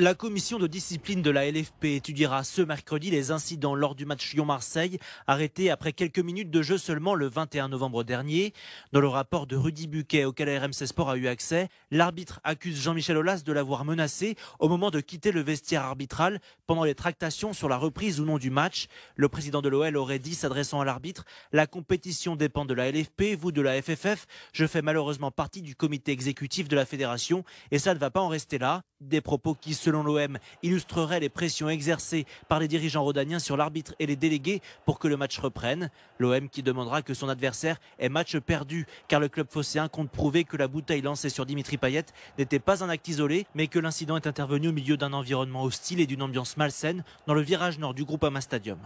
La commission de discipline de la LFP étudiera ce mercredi les incidents lors du match Lyon-Marseille, arrêté après quelques minutes de jeu seulement le 21 novembre dernier. Dans le rapport de Rudy Buquet auquel RMC Sport a eu accès, l'arbitre accuse Jean-Michel Aulas de l'avoir menacé au moment de quitter le vestiaire arbitral pendant les tractations sur la reprise ou non du match. Le président de l'OL aurait dit, s'adressant à l'arbitre, La compétition dépend de la LFP, vous de la FFF. Je fais malheureusement partie du comité exécutif de la fédération et ça ne va pas en rester là. Des propos qui se selon l'OM, illustrerait les pressions exercées par les dirigeants rodaniens sur l'arbitre et les délégués pour que le match reprenne. L'OM qui demandera que son adversaire ait match perdu, car le club phocéen compte prouver que la bouteille lancée sur Dimitri Payet n'était pas un acte isolé, mais que l'incident est intervenu au milieu d'un environnement hostile et d'une ambiance malsaine dans le virage nord du groupe Ama Stadium.